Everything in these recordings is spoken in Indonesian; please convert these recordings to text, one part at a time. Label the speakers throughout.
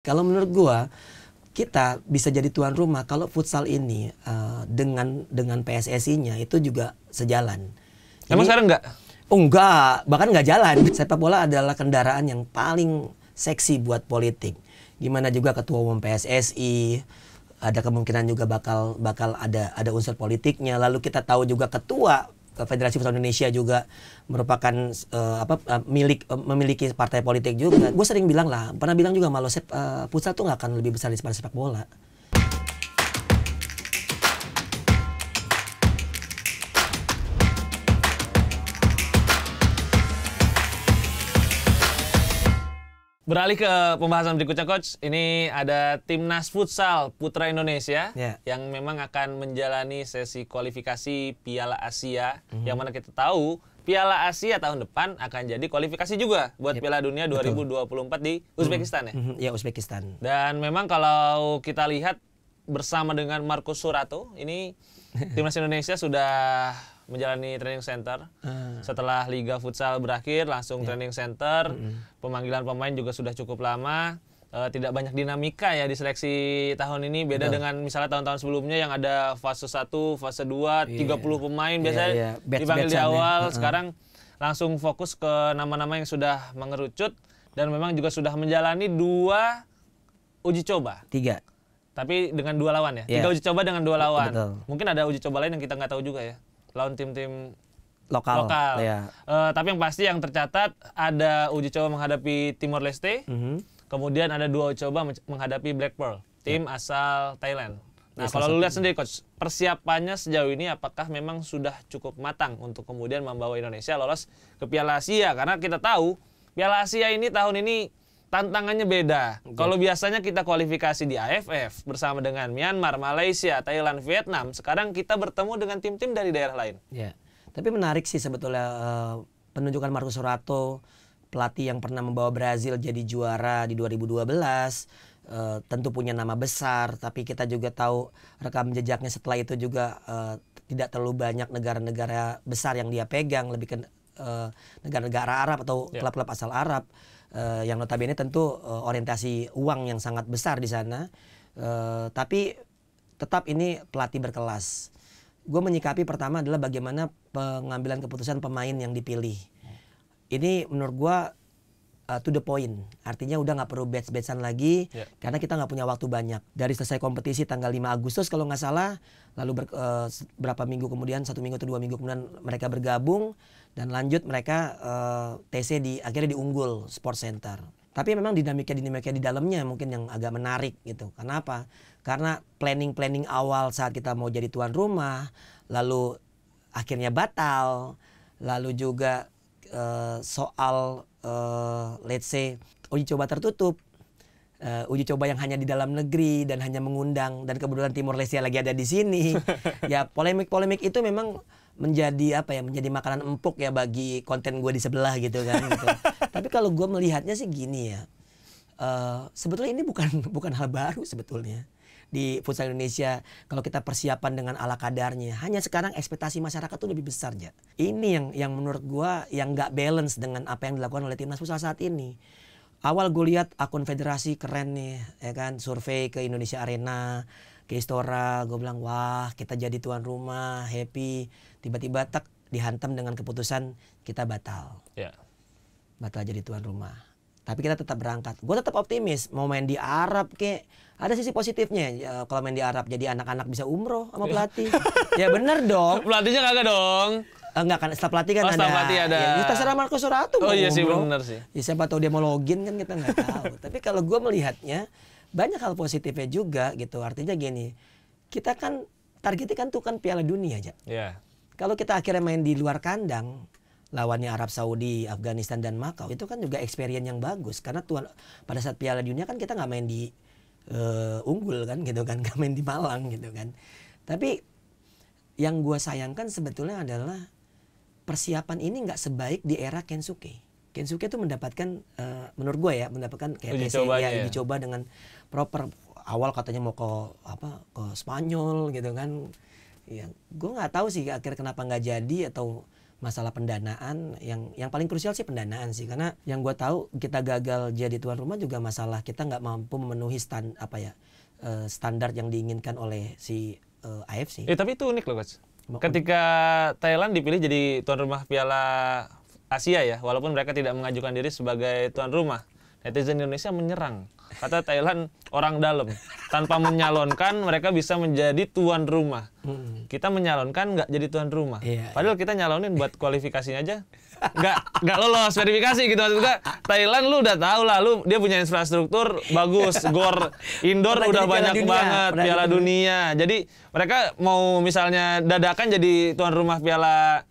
Speaker 1: Kalau menurut gua kita bisa jadi tuan rumah kalau futsal ini uh, dengan dengan PSSI-nya itu juga sejalan. Jadi, Emang sekarang enggak? Oh, enggak, bahkan enggak jalan. Sepak bola adalah kendaraan yang paling seksi buat politik. Gimana juga ketua umum PSSI, ada kemungkinan juga bakal bakal ada ada unsur politiknya. Lalu kita tahu juga ketua Federasi Futsal Indonesia juga merupakan uh, apa eh, milik uh, memiliki partai politik juga. Gue sering bilang lah, pernah bilang juga sep uh, futsal tuh nggak akan lebih besar daripada sepak bola.
Speaker 2: beralih ke pembahasan berikutnya coach. Ini ada timnas futsal putra Indonesia yeah. yang memang akan menjalani sesi kualifikasi Piala Asia mm -hmm. yang mana kita tahu Piala Asia tahun depan akan jadi kualifikasi juga buat yep. Piala Dunia 2024 Betul. di mhm. Uzbekistan mm -hmm.
Speaker 1: ya. Mm Ya Uzbekistan.
Speaker 2: Dan memang kalau kita lihat bersama dengan Marco Surato ini timnas Indonesia sudah menjalani training center. Uh. Setelah liga futsal berakhir langsung yeah. training center. Hmm. Pemanggilan pemain juga sudah cukup lama. Uh, tidak banyak dinamika ya di seleksi tahun ini beda Betul. dengan misalnya tahun-tahun sebelumnya yang ada fase 1, fase 2, yeah. 30 pemain iya, biasanya yeah, yeah. dipanggil di ya. awal. Ya. Sekarang langsung fokus ke nama-nama yang sudah mengerucut dan memang juga sudah menjalani dua uji coba. Tiga tapi dengan dua lawan ya. Yeah. Tiga uji coba dengan dua lawan. Betul. Mungkin ada uji coba lain yang kita nggak tahu juga ya lawan tim-tim lokal. lokal. Ya. Uh, tapi yang pasti yang tercatat ada uji coba menghadapi Timor Leste, mm -hmm. kemudian ada dua uji coba menghadapi Black Pearl, tim yeah. asal Thailand. Nah, ya, kalau lu lihat sendiri coach, persiapannya sejauh ini apakah memang sudah cukup matang untuk kemudian membawa Indonesia lolos ke Piala Asia karena kita tahu Piala Asia ini tahun ini tantangannya beda. Okay. Kalau biasanya kita kualifikasi di AFF bersama dengan Myanmar, Malaysia, Thailand, Vietnam, sekarang kita bertemu dengan tim-tim dari daerah lain.
Speaker 1: Ya, tapi menarik sih sebetulnya uh, penunjukan Marcus Surato, pelatih yang pernah membawa Brazil jadi juara di 2012. Uh, eh, tentu punya nama besar, tapi kita juga tahu rekam jejaknya setelah itu juga uh, tidak terlalu banyak negara-negara besar yang dia pegang, lebih ke negara-negara uh, Arab atau ya. klub-klub yeah. asal Arab uh, yang notabene tentu uh, orientasi uang yang sangat besar di sana. Uh, tapi tetap ini pelatih berkelas. Gue menyikapi pertama adalah bagaimana pengambilan keputusan pemain yang dipilih. Ini menurut gue uh, to the point. Artinya udah nggak perlu batch-batchan lagi yeah. karena kita nggak punya waktu banyak. Dari selesai kompetisi tanggal 5 Agustus kalau nggak salah, lalu ber, uh, berapa minggu kemudian satu minggu atau dua minggu kemudian mereka bergabung dan lanjut mereka uh, TC di akhirnya diunggul Sport Center. Tapi memang dinamika dinamika di dalamnya mungkin yang agak menarik gitu. kenapa Karena planning-planning awal saat kita mau jadi tuan rumah, lalu akhirnya batal, lalu juga uh, soal uh, let's say uji coba tertutup, uh, uji coba yang hanya di dalam negeri dan hanya mengundang dan kebetulan Timor Leste lagi ada di sini. ya polemik-polemik itu memang menjadi apa ya menjadi makanan empuk ya bagi konten gue di sebelah gitu kan. Gitu. Tapi kalau gue melihatnya sih gini ya, uh, sebetulnya ini bukan bukan hal baru sebetulnya di futsal Indonesia kalau kita persiapan dengan ala kadarnya. Hanya sekarang ekspektasi masyarakat tuh lebih besar ya. Ini yang yang menurut gua yang nggak balance dengan apa yang dilakukan oleh timnas futsal saat ini. Awal gue lihat akun federasi keren nih, ya kan, survei ke Indonesia Arena, ke Istora, gue bilang wah kita jadi tuan rumah, happy. Tiba-tiba tak dihantam dengan keputusan kita batal. Yeah. Batal jadi tuan rumah tapi kita tetap berangkat. Gue tetap optimis mau main di Arab kek. Ada sisi positifnya ya, kalau main di Arab jadi anak-anak bisa umroh sama iya. pelatih. ya bener dong. Pelatihnya kagak dong. Enggak eh, kan, setelah pelatih kan oh, ada. pelatih ada. Ya, terserah Marco Surato. Oh iya sih benar sih. Ya, siapa tahu dia mau login kan kita nggak tahu. tapi kalau gue melihatnya banyak hal positifnya juga gitu. Artinya gini, kita kan targetnya kan tuh kan Piala Dunia aja. Iya. Yeah. Kalau kita akhirnya main di luar kandang, lawannya Arab Saudi, Afghanistan dan Makau itu kan juga experience yang bagus karena tuan pada saat Piala Dunia kan kita nggak main di uh, Unggul kan gitu kan, nggak main di Malang gitu kan. Tapi yang gue sayangkan sebetulnya adalah persiapan ini nggak sebaik di era Kensuke. Kensuke itu mendapatkan uh, menurut gue ya mendapatkan kayak uji ya. coba ya, ya. dicoba dengan proper awal katanya mau ke apa ke Spanyol gitu kan ya gue nggak tahu sih akhir kenapa nggak jadi atau masalah pendanaan yang yang paling krusial sih pendanaan sih karena yang gue tahu kita gagal jadi tuan rumah juga masalah kita nggak mampu memenuhi stand apa ya eh, standar yang diinginkan oleh si uh, eh, AFC. Eh tapi itu unik loh guys Ketika
Speaker 2: Thailand dipilih jadi tuan rumah Piala Asia ya, walaupun mereka tidak mengajukan diri sebagai tuan rumah netizen Indonesia menyerang. Kata Thailand orang dalam. Tanpa menyalonkan mereka bisa menjadi tuan rumah. Hmm. Kita menyalonkan nggak jadi tuan rumah. Iya, iya. Padahal kita nyalonin buat kualifikasinya aja nggak nggak lolos verifikasi gitu maksud gue Thailand lu udah tahu lah lu dia punya infrastruktur bagus gor indoor udah banyak dunia, banget piala dunia. dunia jadi mereka mau misalnya dadakan jadi tuan rumah piala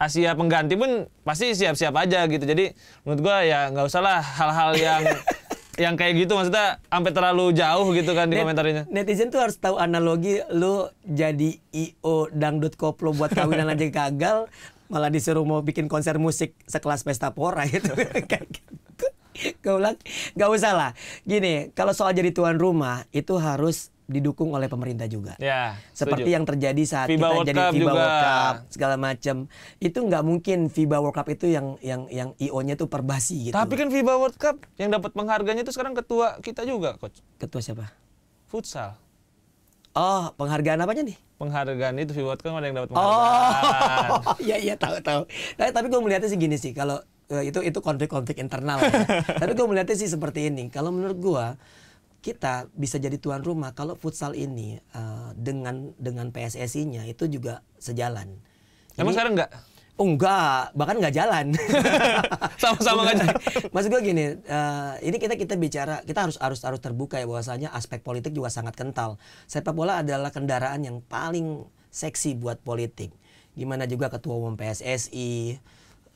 Speaker 2: Asia pengganti pun pasti siap-siap aja gitu. Jadi menurut gua ya nggak usah lah hal-hal yang yang kayak gitu maksudnya sampai terlalu jauh gitu kan di Net, komentarnya.
Speaker 1: Netizen tuh harus tahu analogi lu jadi IO dangdut koplo buat kawinan aja gagal malah disuruh mau bikin konser musik sekelas pesta pora gitu. Kan, kan. Gak, gak usah lah. Gini, kalau soal jadi tuan rumah itu harus didukung oleh pemerintah juga. Ya, Seperti setuju. yang terjadi saat FIBA kita World jadi Cup FIBA juga. World Cup segala macam. Itu nggak mungkin FIBA World Cup itu yang yang yang IO-nya tuh perbasi gitu. Tapi kan FIBA World Cup yang
Speaker 2: dapat penghargaannya itu sekarang ketua kita juga, coach. Ketua siapa? Futsal. Oh, penghargaan apanya nih? Penghargaan itu FIBA World Cup ada yang dapat oh, penghargaan.
Speaker 1: Oh, iya iya tahu tahu. Nah, tapi gue melihatnya sih gini sih, kalau eh, itu itu konflik-konflik internal. Ya. tapi gue melihatnya sih seperti ini. Kalau menurut gue kita bisa jadi tuan rumah kalau futsal ini uh, dengan dengan PSSI-nya itu juga sejalan. Jadi, Emang sekarang enggak? Oh, enggak, bahkan enggak jalan. Sama-sama kan. jalan. Maksud gue gini, uh, ini kita kita bicara kita harus harus harus terbuka ya bahwasanya aspek politik juga sangat kental. Sepak bola adalah kendaraan yang paling seksi buat politik. Gimana juga ketua umum PSSI,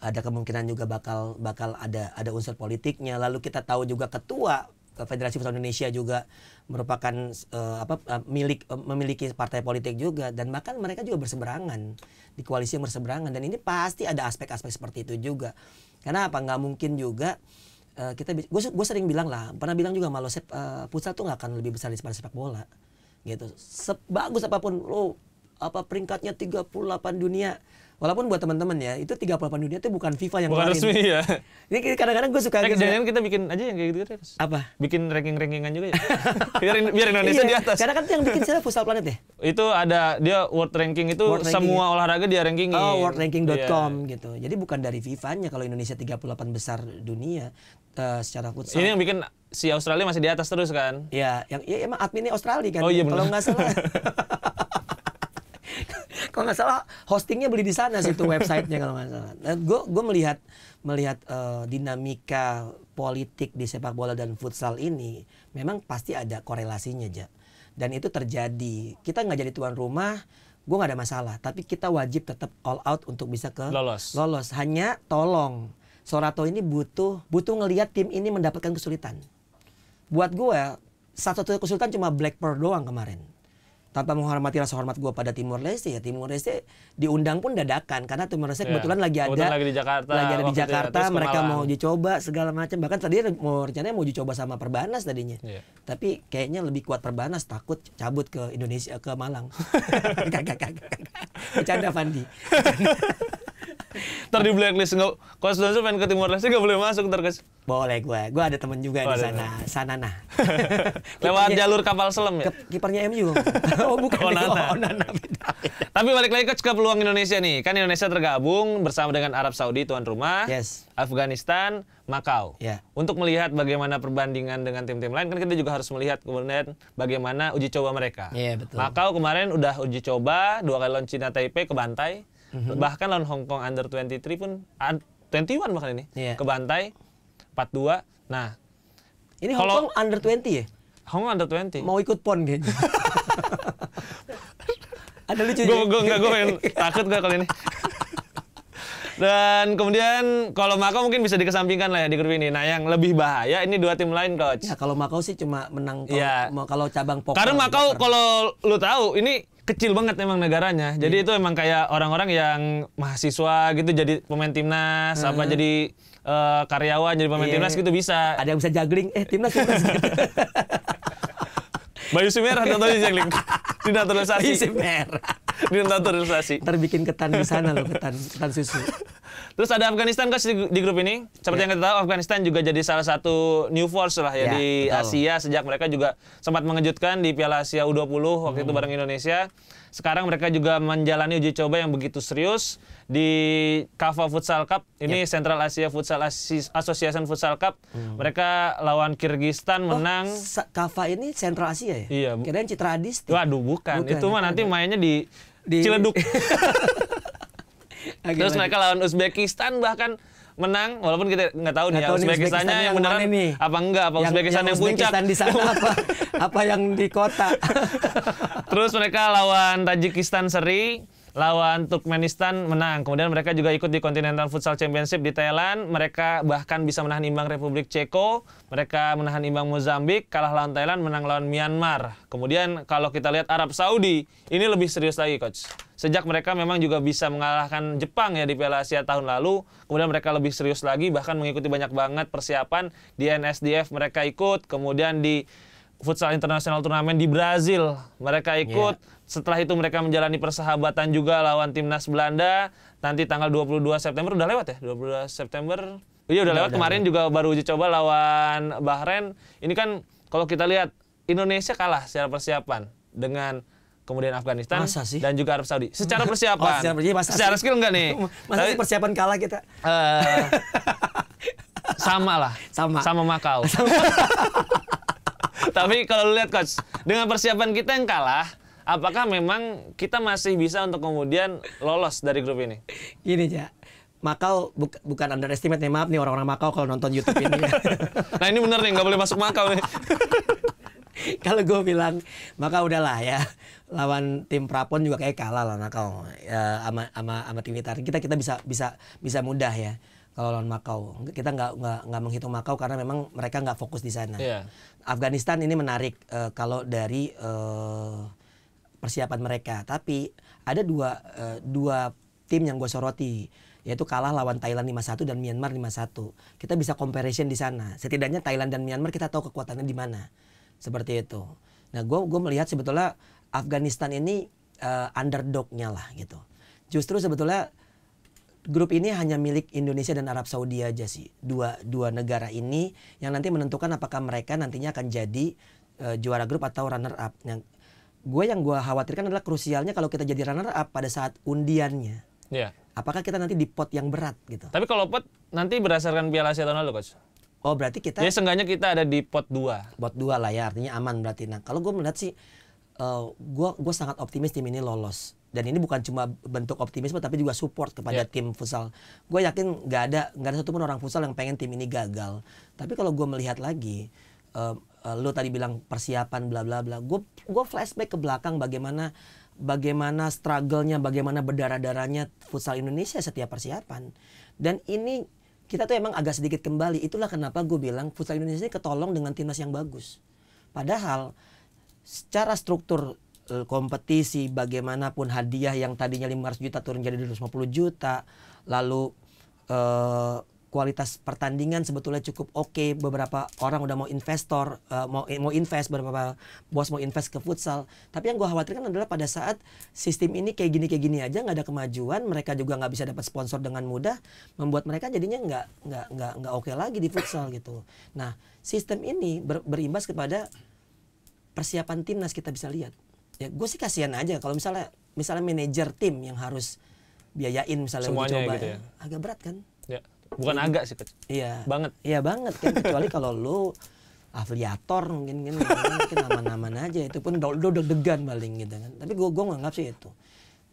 Speaker 1: ada kemungkinan juga bakal bakal ada ada unsur politiknya. Lalu kita tahu juga ketua Federasi Futsal Indonesia juga merupakan uh, apa eh, milik uh, memiliki partai politik juga dan bahkan mereka juga berseberangan di koalisi yang berseberangan dan ini pasti ada aspek-aspek seperti itu juga karena apa nggak mungkin juga uh, kita gue sering bilang lah pernah bilang juga malu sep uh, pusat tuh nggak akan lebih besar di sepak bola gitu sebagus apapun lo apa peringkatnya 38 dunia Walaupun buat teman-teman ya, itu 38 dunia itu bukan FIFA yang bukan resmi ya.
Speaker 2: Ini kadang-kadang gue suka eh, gitu. Jangan kita
Speaker 1: bikin aja yang kayak gitu terus.
Speaker 2: Apa? Bikin ranking-rankingan juga ya. biar, biar Indonesia iya, di
Speaker 1: atas. Karena kan yang bikin siapa Futsal Planet ya?
Speaker 2: Itu ada dia world ranking itu world semua ranking. Ya? olahraga dia rankingin. Oh, worldranking.com
Speaker 1: yeah. gitu. Jadi bukan dari FIFA-nya kalau Indonesia 38 besar dunia uh, secara futsal. Ini yang bikin si Australia masih di atas terus kan? Iya, yang ya, emang adminnya Australia kan. Oh iya benar. Kalau nggak salah. kalau nggak salah hostingnya beli di sana situ websitenya kalau nggak salah. Dan gue gue melihat melihat uh, dinamika politik di sepak bola dan futsal ini memang pasti ada korelasinya ja. Dan itu terjadi. Kita nggak jadi tuan rumah, gue nggak ada masalah. Tapi kita wajib tetap all out untuk bisa ke lolos. Lolos. Hanya tolong Sorato ini butuh butuh ngelihat tim ini mendapatkan kesulitan. Buat gue satu-satunya kesulitan cuma Blackpool doang kemarin tanpa menghormati rasa hormat gue pada Timur Leste ya Timur Leste diundang pun dadakan karena Timur Leste yeah. kebetulan lagi ada Undang lagi di Jakarta lagi ada di ya, Jakarta ya, mereka mau uji coba segala macam bahkan tadi mau rencananya mau uji coba sama Perbanas tadinya yeah. tapi kayaknya lebih kuat Perbanas takut cabut ke Indonesia ke Malang kagak kagak bercanda Fandi ntar di blacklist nggak kalau sudah pengen
Speaker 2: ke Timor Leste nggak boleh masuk ntar guys boleh gue gue ada temen juga oh, di
Speaker 1: sana nah lewat jalur kapal selam ya kipernya MU oh bukan oh, Nana. Ya, oh,
Speaker 2: Nana. tapi balik lagi ke peluang Indonesia nih kan Indonesia tergabung bersama dengan Arab Saudi tuan rumah yes. Afghanistan Makau yeah. untuk melihat bagaimana perbandingan dengan tim-tim lain kan kita juga harus melihat kemudian bagaimana uji coba mereka yeah, betul. Makau kemarin udah uji coba dua kali lawan Cina Taipei ke bantai Mm-hmm. Bahkan lawan Hong Kong under 23 pun 21 bahkan ini yeah. ke Bantai 4-2. Nah, ini Hong
Speaker 1: Kong under 20 ya?
Speaker 2: Hong Kong under 20. Mau ikut PON kayaknya. Ada lucu. Gue gue enggak gue takut gak kali ini. Dan kemudian kalau Makau mungkin bisa dikesampingkan lah ya di grup ini. Nah, yang lebih bahaya ini dua tim lain, coach. Ya, kalau Makau sih cuma menang kalau,
Speaker 1: ya. kalau cabang pokok. Karena gitu,
Speaker 2: Makau kalau lu tahu ini kecil banget memang negaranya. Jadi hmm. itu emang kayak orang-orang yang mahasiswa gitu jadi pemain timnas hmm. apa jadi uh, karyawan jadi pemain yeah. timnas gitu
Speaker 1: bisa. Ada yang bisa juggling eh timnas timnas.
Speaker 2: Bayu Sumerah atau juggling. Tidak terlalu Bayu Sumerah. Dinaturisasi.
Speaker 1: Ntar terbikin ketan di sana loh, ketan, ketan susu.
Speaker 2: Terus ada Afghanistan kan di, grup ini. Seperti yeah. yang kita tahu Afghanistan juga jadi salah satu new force lah ya yeah, di betul. Asia sejak mereka juga sempat mengejutkan di Piala Asia U20 waktu hmm. itu bareng Indonesia. Sekarang mereka juga menjalani uji coba yang begitu serius di Kava Futsal Cup. Ini yep. Ya. Central Asia Futsal Asis, Association Futsal Cup. Hmm. Mereka lawan Kyrgyzstan oh, menang. Kava ini Central Asia ya? Iya. Kirain Citra Adisti. Waduh, bukan. bukan. Itu mah nanti mainnya di di Ciledug. Okay, ah, Terus mereka lawan Uzbekistan bahkan menang walaupun kita nggak tahu gak ya, nih Uzbekistannya yang, yang beneran ini? apa enggak apa yang, Uzbekistan yang, yang puncak Uzbekistan di sana apa
Speaker 1: apa yang di kota
Speaker 2: terus mereka lawan Tajikistan seri lawan Turkmenistan menang. Kemudian mereka juga ikut di Continental Futsal Championship di Thailand. Mereka bahkan bisa menahan imbang Republik Ceko. Mereka menahan imbang Mozambik, kalah lawan Thailand, menang lawan Myanmar. Kemudian kalau kita lihat Arab Saudi, ini lebih serius lagi coach. Sejak mereka memang juga bisa mengalahkan Jepang ya di Piala Asia tahun lalu, kemudian mereka lebih serius lagi bahkan mengikuti banyak banget persiapan di NSDF mereka ikut, kemudian di futsal internasional turnamen di Brazil. Mereka ikut. Yeah. Setelah itu mereka menjalani persahabatan juga lawan timnas Belanda. Nanti tanggal 22 September udah lewat ya? 22 September. Iya udah, udah lewat udah, kemarin ya. juga baru uji coba lawan Bahrain. Ini kan kalau kita lihat Indonesia kalah secara persiapan dengan kemudian Afghanistan dan juga Arab Saudi. Secara oh, persiapan. Oh, secara, iya, Masa secara skill enggak nih?
Speaker 1: Masa sih persiapan kalah kita?
Speaker 2: Uh, sama lah. Sama. Sama Makau. Sama. Tapi kalau lihat coach, dengan persiapan kita yang kalah, apakah memang kita masih bisa untuk kemudian lolos dari grup ini?
Speaker 1: Gini ya. Makau bu bukan underestimate nih maaf nih orang-orang Makau kalau nonton YouTube ini.
Speaker 2: nah ini bener nih nggak boleh masuk Makau nih.
Speaker 1: kalau gue bilang maka udahlah ya lawan tim Prapon juga kayak kalah lah Makau ya, ama ama ama tim Kita kita bisa bisa bisa mudah ya kalau lawan Makau. Kita nggak nggak nggak menghitung Makau karena memang mereka nggak fokus di sana. Yeah. Afghanistan ini menarik uh, kalau dari uh, persiapan mereka. Tapi ada dua uh, dua tim yang gue soroti yaitu kalah lawan Thailand 5-1 dan Myanmar 5-1. Kita bisa comparison di sana. Setidaknya Thailand dan Myanmar kita tahu kekuatannya di mana. Seperti itu. Nah, gue gue melihat sebetulnya Afghanistan ini uh, underdognya lah gitu. Justru sebetulnya grup ini hanya milik Indonesia dan Arab Saudi aja sih. Dua dua negara ini yang nanti menentukan apakah mereka nantinya akan jadi uh, juara grup atau runner up. Yang gue yang gue khawatirkan adalah krusialnya kalau kita jadi runner up pada saat undiannya. Yeah. Apakah kita nanti di pot yang berat
Speaker 2: gitu? Tapi kalau pot nanti berdasarkan Piala Asia tahun lalu, coach.
Speaker 1: Oh, berarti kita Ya seenggaknya kita ada di pot 2. Pot 2 lah ya, artinya aman berarti. Nah, kalau gue melihat sih uh, eh, gue sangat optimis tim ini lolos dan ini bukan cuma bentuk optimisme tapi juga support kepada yeah. tim futsal. Gue yakin nggak ada nggak ada satupun orang futsal yang pengen tim ini gagal. Tapi kalau gue melihat lagi, uh, eh, uh, eh, lo tadi bilang persiapan bla bla bla. Gue gue flashback ke belakang bagaimana bagaimana strugglenya bagaimana berdarah-darahnya futsal Indonesia setiap persiapan. Dan ini kita tuh emang agak sedikit kembali. Itulah kenapa gue bilang futsal Indonesia ini ketolong dengan timnas yang bagus. Padahal secara struktur Eh, kompetisi bagaimanapun hadiah yang tadinya 500 juta turun jadi 250 juta lalu eh, kualitas pertandingan sebetulnya cukup oke okay. beberapa orang udah mau investor eh, mau mau invest beberapa bos mau invest ke futsal tapi yang gue khawatirkan adalah pada saat sistem ini kayak gini kayak gini aja nggak ada kemajuan mereka juga nggak bisa dapat sponsor dengan mudah membuat mereka jadinya nggak nggak nggak nggak oke okay lagi di futsal gitu nah sistem ini ber, berimbas kepada persiapan timnas kita bisa lihat ya gue sih kasihan aja kalau misalnya misalnya manajer tim yang harus biayain misalnya Semuanya coba gitu ya. ya. agak berat kan ya. bukan iya. agak sih iya banget iya banget kan kecuali kalau lu afiliator mungkin kan mungkin aman-aman aja itu pun do- deg-degan paling gitu kan tapi gue gue nganggap sih itu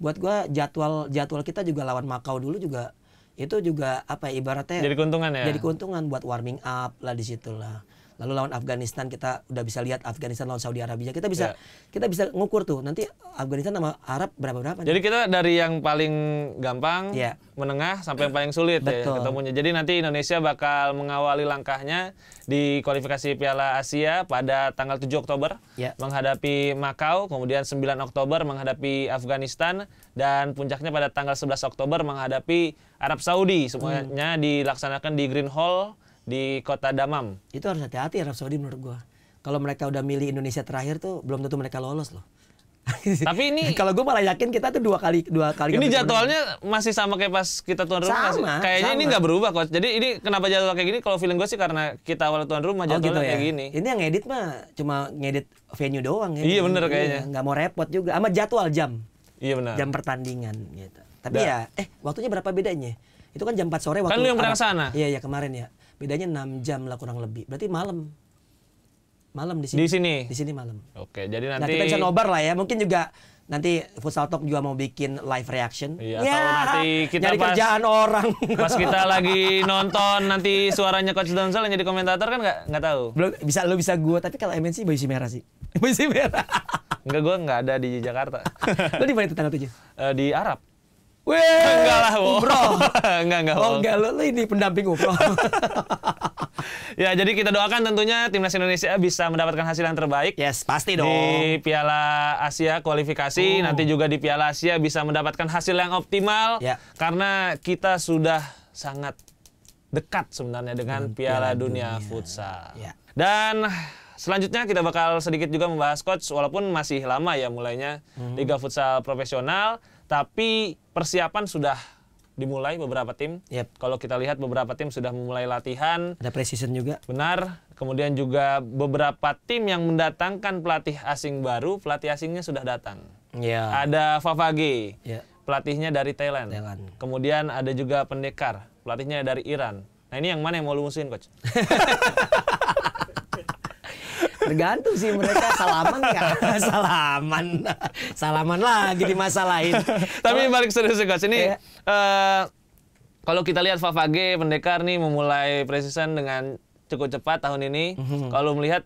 Speaker 1: buat gue jadwal jadwal kita juga lawan Makau dulu juga itu juga apa ya, ibaratnya jadi keuntungan ya jadi keuntungan buat warming up lah lah lalu lawan Afghanistan kita udah bisa lihat Afghanistan lawan Saudi Arabia kita bisa yeah. kita bisa ngukur tuh nanti Afghanistan sama Arab berapa berapa jadi
Speaker 2: nih? kita dari yang paling gampang yeah. menengah sampai yang paling sulit ya ketemunya jadi nanti Indonesia bakal mengawali langkahnya di kualifikasi Piala Asia pada tanggal 7 Oktober yeah. menghadapi Makau kemudian 9 Oktober menghadapi Afghanistan dan puncaknya pada tanggal 11 Oktober menghadapi Arab Saudi semuanya hmm. dilaksanakan di Green Hall di kota Damam.
Speaker 1: Itu harus hati-hati Arab Saudi menurut gua. Kalau mereka udah milih Indonesia terakhir tuh belum tentu mereka lolos loh. Tapi ini kalau gue malah yakin kita tuh dua kali dua kali. Ini jadwalnya
Speaker 2: berubah. masih sama kayak pas kita tuan rumah. Sama, Kayaknya sama. ini nggak berubah kok. Jadi ini kenapa jadwal kayak gini? Kalau feeling gue sih karena kita awal tuan rumah oh jadwalnya oh gitu kayak ya. gini.
Speaker 1: Ini yang ngedit mah cuma ngedit venue doang ya. Iya bener kayaknya. Iya, nggak mau repot juga. Sama jadwal jam. Iya benar. Jam pertandingan gitu. Tapi da. ya eh waktunya berapa bedanya? Itu kan jam 4 sore waktu Kan lu yang pernah sana? Iya iya kemarin ya bedanya 6 jam lah kurang lebih berarti malam malam di sini di sini di sini malam
Speaker 2: oke jadi nah, nanti nah, kita bisa nobar
Speaker 1: lah ya mungkin juga nanti Futsal Talk juga mau bikin live reaction. Iya, ya, atau nanti kita nyari pas, kerjaan orang. Pas kita
Speaker 2: lagi nonton nanti suaranya Coach Donsel yang jadi komentator kan nggak nggak tahu.
Speaker 1: Belum bisa lo bisa gue tapi kalau MNC baju merah sih.
Speaker 2: Baju merah. Enggak gue nggak ada di Jakarta. lu di mana itu tanggal tujuh? Eh, di Arab. Weh, enggak lah, umroh. enggak, enggak. Oh, enggak,
Speaker 1: lo, lo ini pendamping umroh.
Speaker 2: ya, jadi kita doakan tentunya timnas Indonesia bisa mendapatkan hasil yang terbaik. Yes, pasti dong. Di Piala Asia kualifikasi, oh. nanti juga di Piala Asia bisa mendapatkan hasil yang optimal. Ya. Karena kita sudah sangat dekat sebenarnya dengan, Piala, Piala Dunia, Dunia Futsal. Ya. Dan Selanjutnya kita bakal sedikit juga membahas coach walaupun masih lama ya mulainya hmm. liga futsal profesional tapi persiapan sudah dimulai beberapa tim. Yep. Kalau kita lihat beberapa tim sudah memulai latihan. Ada precision juga. Benar. Kemudian juga beberapa tim yang mendatangkan pelatih asing baru, pelatih asingnya sudah datang. Ya. Ada Favage, ya. pelatihnya dari Thailand. Thailand. Kemudian ada juga Pendekar, pelatihnya dari Iran. Nah ini yang mana yang mau lu musuhin coach?
Speaker 1: Tergantung sih mereka salaman ya salaman, salaman lagi di masa lain. Tapi Cuma, balik serius guys ini. Iya.
Speaker 2: Uh, kalau kita lihat Favage Pendekar nih memulai precision dengan cukup cepat tahun ini. Mm -hmm. Kalau melihat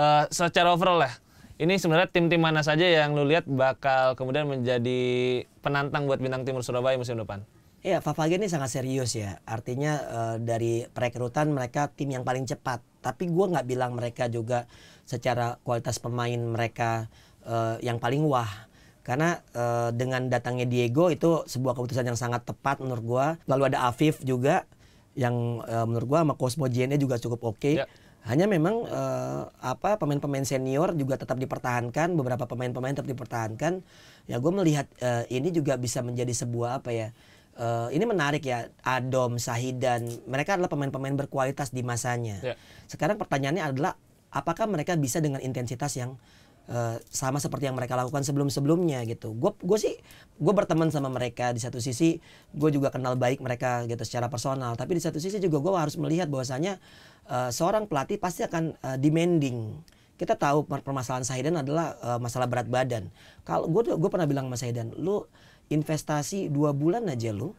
Speaker 2: uh, secara overall lah, ya, ini sebenarnya tim-tim mana saja yang lu lihat bakal kemudian menjadi penantang buat bintang timur Surabaya musim depan?
Speaker 1: Ya, Vavage ini sangat serius ya. Artinya uh, dari perekrutan mereka tim yang paling cepat. Tapi gue nggak bilang mereka juga secara kualitas pemain mereka uh, yang paling wah karena uh, dengan datangnya Diego itu sebuah keputusan yang sangat tepat menurut gue. Lalu ada Afif juga yang uh, menurut gue sama Cosmo GN-nya juga cukup oke. Okay. Ya. Hanya memang uh, apa pemain-pemain senior juga tetap dipertahankan, beberapa pemain-pemain tetap dipertahankan. Ya gue melihat uh, ini juga bisa menjadi sebuah apa ya? uh, ini menarik ya Adom, Sahidan, mereka adalah pemain-pemain berkualitas di masanya. Yeah. Sekarang pertanyaannya adalah apakah mereka bisa dengan intensitas yang uh, sama seperti yang mereka lakukan sebelum-sebelumnya gitu. Gue gue sih gue berteman sama mereka di satu sisi gue juga kenal baik mereka gitu secara personal. Tapi di satu sisi juga gue harus melihat bahwasanya uh, seorang pelatih pasti akan uh, demanding. Kita tahu permasalahan Sahidan adalah uh, masalah berat badan. Kalau gue gue pernah bilang sama Sahidan, lu investasi dua bulan aja lu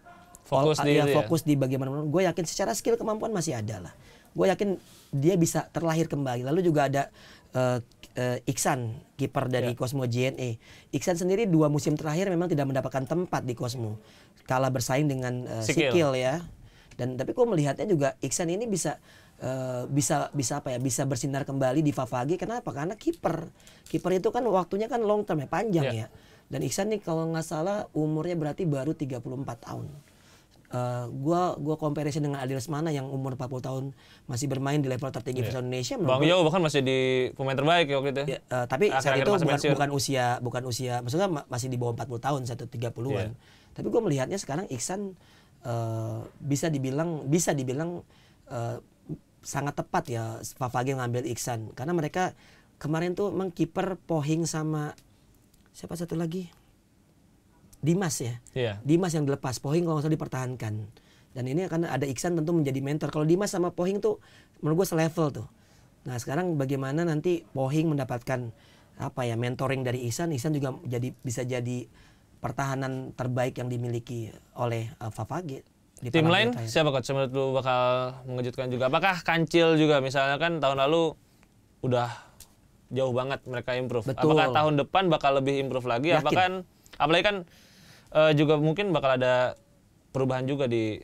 Speaker 1: fokus all, di ya, ya? fokus ya? di bagaimana gue yakin secara skill kemampuan masih ada lah gue yakin dia bisa terlahir kembali lalu juga ada uh, uh, Iksan kiper dari yeah. Cosmo JNE Iksan sendiri dua musim terakhir memang tidak mendapatkan tempat di Cosmo kalah bersaing dengan uh, eh, skill. skill ya dan tapi gue melihatnya juga Iksan ini bisa Uh, bisa bisa apa ya bisa bersinar kembali di Favagi kenapa karena kiper kiper itu kan waktunya kan long term ya panjang yeah. ya, ya. Dan Iksan nih kalau nggak salah umurnya berarti baru 34 tahun. Uh, gua gua comparison dengan Adil Mana yang umur 40 tahun masih bermain di level tertinggi yeah. Iya. Indonesia Bang Yo bahkan
Speaker 2: masih di pemain terbaik ya waktu itu.
Speaker 1: uh, tapi Akhir -akhir saat itu bukan, bukan usia bukan usia maksudnya masih di bawah 40 tahun 130-an. Yeah. Tapi gue melihatnya sekarang Iksan uh, eh, bisa dibilang bisa dibilang uh, sangat tepat ya Fafage ngambil Iksan karena mereka kemarin tuh mengkiper Pohing sama siapa satu lagi Dimas ya yeah. Dimas yang dilepas Pohing kalau nggak salah dipertahankan dan ini akan ada Iksan tentu menjadi mentor kalau Dimas sama Pohing tuh menurut gue selevel tuh nah sekarang bagaimana nanti Pohing mendapatkan apa ya mentoring dari Iksan Iksan juga jadi bisa jadi pertahanan terbaik yang dimiliki oleh uh, Favage di tim lain terakhir.
Speaker 2: siapa coach menurut lu bakal mengejutkan juga apakah kancil juga misalnya kan tahun lalu udah jauh banget mereka improve. Betul. Apakah tahun depan bakal lebih improve lagi? Yakin. Apakah kan, apalagi kan uh, juga mungkin bakal ada perubahan juga di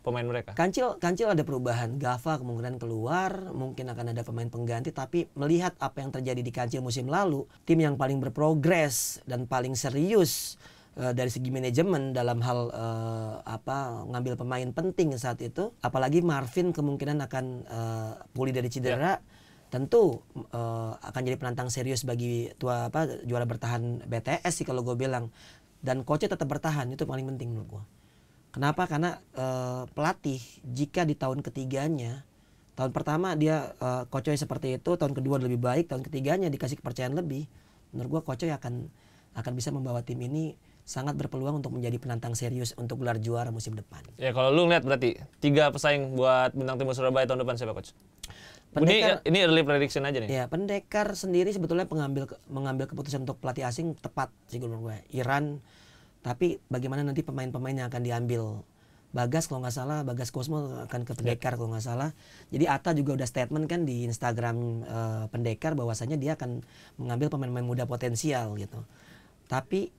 Speaker 2: pemain mereka.
Speaker 1: Kancil Kancil ada perubahan. Gava kemungkinan keluar, mungkin akan ada pemain pengganti tapi melihat apa yang terjadi di Kancil musim lalu, tim yang paling berprogres dan paling serius eh, dari segi manajemen dalam hal uh, apa ngambil pemain penting saat itu apalagi Marvin kemungkinan akan uh, pulih dari cedera yeah tentu uh, akan jadi penantang serius bagi tua apa juara bertahan BTS sih kalau gue bilang dan coachnya tetap bertahan itu paling penting menurut gue kenapa karena uh, pelatih jika di tahun ketiganya tahun pertama dia uh, seperti itu tahun kedua lebih baik tahun ketiganya dikasih kepercayaan lebih menurut gue coachnya akan akan bisa membawa tim ini sangat berpeluang untuk menjadi penantang serius untuk gelar juara musim depan.
Speaker 2: Ya kalau lu ngeliat berarti tiga pesaing buat bintang timur Surabaya tahun depan siapa coach? pendekar, ini ini early prediction aja nih. Ya,
Speaker 1: pendekar sendiri sebetulnya pengambil mengambil keputusan untuk pelatih asing tepat sih menurut gue. Iran tapi bagaimana nanti pemain-pemain yang akan diambil Bagas kalau nggak salah, Bagas Kosmo akan ke Pendekar ya. kalau nggak salah. Jadi Ata juga udah statement kan di Instagram uh, Pendekar bahwasanya dia akan mengambil pemain-pemain muda potensial gitu. Tapi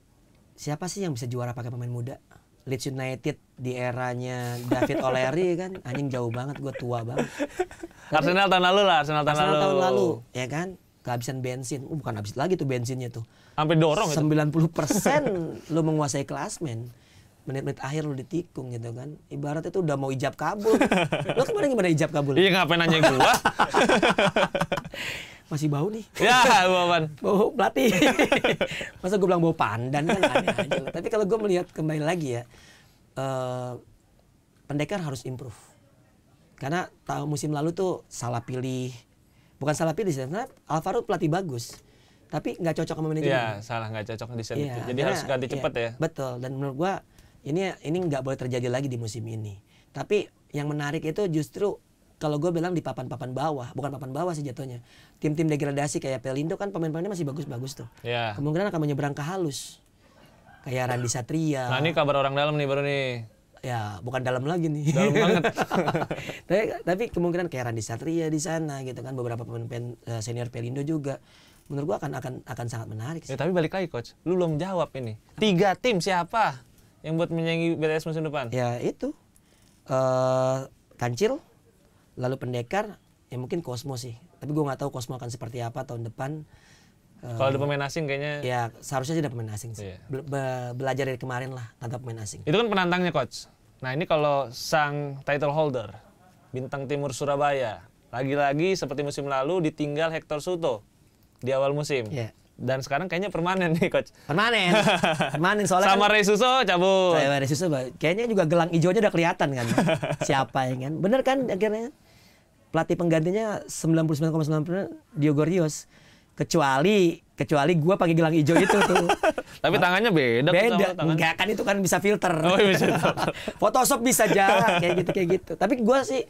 Speaker 1: siapa sih yang bisa juara pakai pemain muda? Leeds United di eranya David O'Leary kan anjing jauh banget gue tua banget
Speaker 2: Tapi, Arsenal tahun lalu lah Arsenal tahun lalu tahun lalu
Speaker 1: ya kan kehabisan bensin uh, bukan habis lagi tuh bensinnya tuh sampai dorong 90 persen lo menguasai klasmen menit-menit akhir lo ditikung gitu kan ibarat itu udah mau ijab kabul Lo kemarin gimana ijab kabul iya ngapain nanya gua masih bau nih. Ya, bau bau pelatih. Masa gue bilang bau pandan kan aneh aja. Tapi kalau gue melihat kembali lagi ya, uh, pendekar harus improve. Karena tahun musim lalu tuh salah pilih, bukan salah pilih sih, karena Alvaro pelatih bagus. Tapi nggak cocok sama manajemen. Iya,
Speaker 2: salah nggak cocok di sana. Ya, Jadi karena, harus ganti iya, cepat ya, ya.
Speaker 1: Betul. Dan menurut gue ini ini nggak boleh terjadi lagi di musim ini. Tapi yang menarik itu justru kalau gue bilang di papan-papan bawah, bukan papan bawah sih jatuhnya. Tim-tim degradasi kayak Pelindo kan pemain-pemainnya masih bagus-bagus tuh. Yeah. Kemungkinan akan menyeberang ke halus. Kayak Randy Satria. Nah ini kabar
Speaker 2: orang dalam nih baru nih. Ya bukan dalam lagi nih.
Speaker 1: Dalam banget. tapi, tapi kemungkinan kayak Randy Satria di sana gitu kan beberapa pemain eh, senior Pelindo juga. Menurut gue akan akan akan sangat menarik. Sih. Ya,
Speaker 2: tapi balik lagi coach, lu belum jawab ini.
Speaker 1: Tiga tim siapa yang buat menyanyi BTS musim depan? Ya itu. Uh, Kancil, lalu pendekar ya mungkin kosmo sih tapi gue nggak tahu kosmo akan seperti apa tahun depan kalau um, ada eh, pemain asing kayaknya ya seharusnya sih ada pemain asing sih. Iya. Be belajar dari kemarin lah tanpa pemain asing itu kan penantangnya coach nah ini kalau sang title holder
Speaker 2: bintang timur Surabaya lagi-lagi seperti musim lalu ditinggal Hector Suto di awal musim yeah dan sekarang kayaknya permanen nih coach permanen permanen soalnya sama kan, Resuso
Speaker 1: cabut sama Resuso kayaknya juga gelang hijaunya udah kelihatan kan siapa ya kan bener kan akhirnya pelatih penggantinya 99,9% Diogo Rios kecuali kecuali gue pakai gelang hijau itu tuh. Tapi tangannya beda. Beda, enggak kan itu kan bisa filter. Oh, iya, bisa Photoshop bisa jalan kayak gitu kayak gitu. Tapi gue sih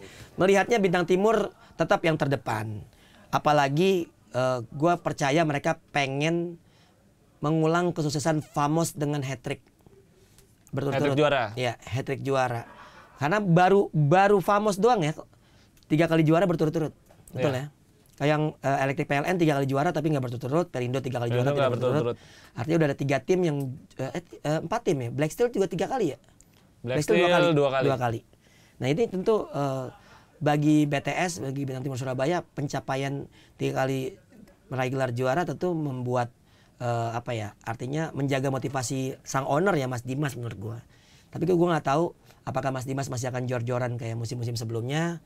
Speaker 1: melihatnya bintang timur tetap yang terdepan. Apalagi uh, eh, gue percaya mereka pengen mengulang kesuksesan Famos dengan hat trick berturut-turut. Hat trick juara. Iya, hat trick juara. Karena baru baru Famos doang ya tiga kali juara berturut-turut iya. betul yeah. ya kayak yang uh, eh, elektrik PLN tiga kali juara tapi nggak berturut-turut Perindo tiga kali juara tidak berturut-turut artinya udah ada tiga tim yang uh, eh, empat tim ya Black Steel juga tiga kali ya Black, Black Steel, dua kali dua kali, dua kali. nah ini tentu uh, bagi BTS bagi Bintang Timur Surabaya pencapaian tiga kali meraih gelar juara tentu membuat uh, apa ya artinya menjaga motivasi sang owner ya Mas Dimas menurut gua tapi gua nggak tahu apakah Mas Dimas masih akan jor-joran kayak musim-musim sebelumnya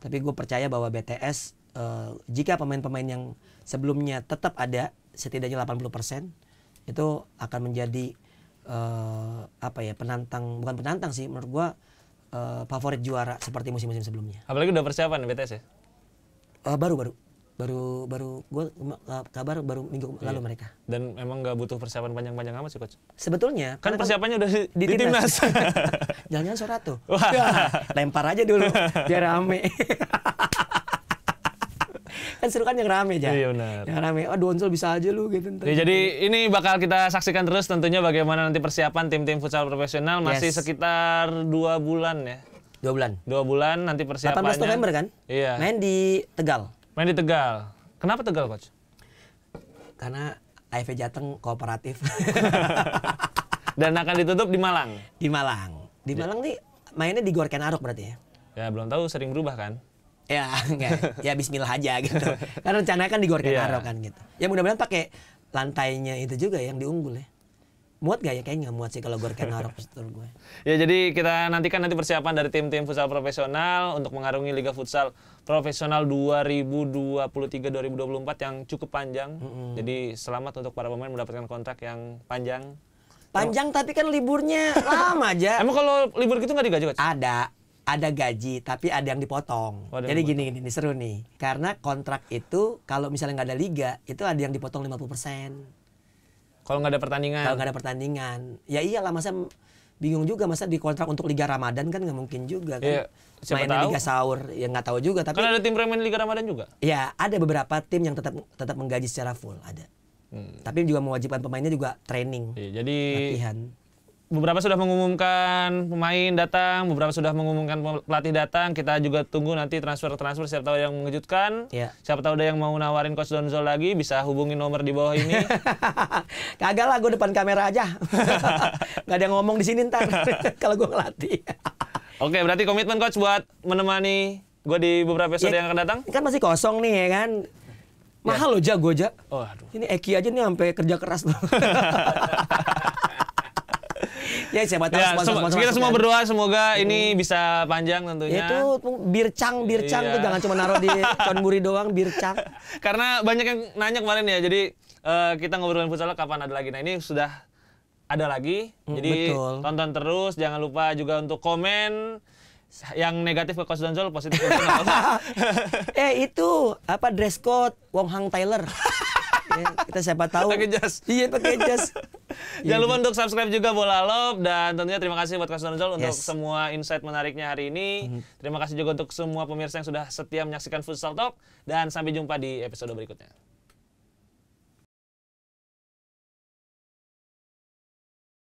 Speaker 1: tapi gue percaya bahwa BTS uh, eh, jika pemain-pemain yang sebelumnya tetap ada setidaknya 80% itu akan menjadi uh, apa ya penantang bukan penantang sih menurut gue uh, favorit juara seperti musim-musim sebelumnya.
Speaker 2: Apalagi udah persiapan BTS ya?
Speaker 1: Uh, eh, baru, baru baru baru gue uh,
Speaker 2: kabar baru minggu iya. lalu mereka. Dan emang nggak butuh persiapan panjang-panjang amat sih coach. Sebetulnya kan persiapannya
Speaker 1: udah di, di timnas. Jangan-jangan Sorato. tuh lempar aja dulu biar rame. kan seru kan yang rame aja. Iya benar. Yang rame, oh ah, donsel bisa aja lu gitu. Ya,
Speaker 2: jadi ini bakal kita saksikan terus tentunya bagaimana nanti persiapan tim-tim futsal profesional masih sekitar dua bulan ya. Dua bulan. Dua bulan nanti persiapannya. 18 November kan? Iya.
Speaker 1: Main di Tegal. Main di Tegal. Kenapa Tegal, coach? Karena AFC Jateng kooperatif. Dan akan ditutup di Malang. Di Malang. Di Malang nih mainnya di Gor Kenarok berarti ya? Ya belum tahu sering berubah kan? Ya enggak. ya Bismillah aja gitu. Karena rencananya kan di Gor Kenarok iya. yeah. kan gitu. Ya mudah-mudahan pakai lantainya itu juga yang diunggul ya muat gak ya kayaknya nggak muat sih kalau gue kayak naruh postur gue.
Speaker 2: ya jadi kita nantikan nanti persiapan dari tim-tim futsal profesional untuk mengarungi Liga Futsal Profesional 2023-2024 yang cukup panjang. Mm -hmm. Jadi selamat untuk para pemain mendapatkan kontrak yang panjang.
Speaker 1: Panjang oh. tapi kan liburnya lama aja. Emang kalau libur gitu nggak digaji? Coach? Ada ada gaji tapi ada yang dipotong. Oh, ada Jadi yang gini gini seru nih. Karena kontrak itu kalau misalnya nggak ada liga itu ada yang dipotong 50%. Kalau nggak ada pertandingan. Kalau nggak ada pertandingan. Ya iyalah masa bingung juga masa dikontrak untuk Liga Ramadan kan nggak mungkin juga kan. Iya, siapa Mainnya tahu? Liga Saur ya nggak tahu juga tapi. Kan ada
Speaker 2: tim Premier Liga Ramadan juga.
Speaker 1: Ya ada beberapa tim yang tetap tetap menggaji secara full ada. Hmm. Tapi juga mewajibkan pemainnya juga training.
Speaker 2: Iya, jadi latihan beberapa sudah mengumumkan pemain datang, beberapa sudah mengumumkan pelatih datang. Kita juga tunggu nanti transfer-transfer siapa tahu yang mengejutkan. Yeah. Siapa tahu ada yang mau nawarin Coach Donzo lagi bisa hubungi nomor di bawah ini.
Speaker 1: Kagak lah gue depan kamera aja.
Speaker 2: Gak ada yang ngomong di sini
Speaker 1: ntar kalau gue ngelatih.
Speaker 2: Oke, berarti komitmen coach buat menemani gue di beberapa episode ya, yang akan datang?
Speaker 1: Kan masih kosong nih ya kan. Mahal ya. loh jago aja. Oh, aduh. Ini Eki aja nih sampai kerja keras loh
Speaker 2: ya siapa tahu ya, sponsor, sponsor, sponsor, kita semua berdoa semoga hmm. ini bisa panjang tentunya itu
Speaker 1: bircang bircang iya. tuh jangan cuma naruh di conburi doang bircang karena banyak yang nanya kemarin ya
Speaker 2: jadi uh, kita ngobrolin futsal kapan ada lagi nah ini sudah ada lagi hmm, jadi Betul. tonton terus jangan lupa juga untuk komen yang negatif ke Coach Donzol positif
Speaker 1: ke Eh itu apa dress code Wong Hang Tyler ya, kita siapa tahu. Pakai jas. Iya pakai jas.
Speaker 2: Jangan lupa untuk subscribe juga Bola Love dan tentunya terima kasih buat Kak Zol untuk yes. semua insight menariknya hari ini. Mm-hmm. Terima kasih juga untuk semua pemirsa yang sudah setia menyaksikan Futsal Talk dan sampai jumpa di episode berikutnya.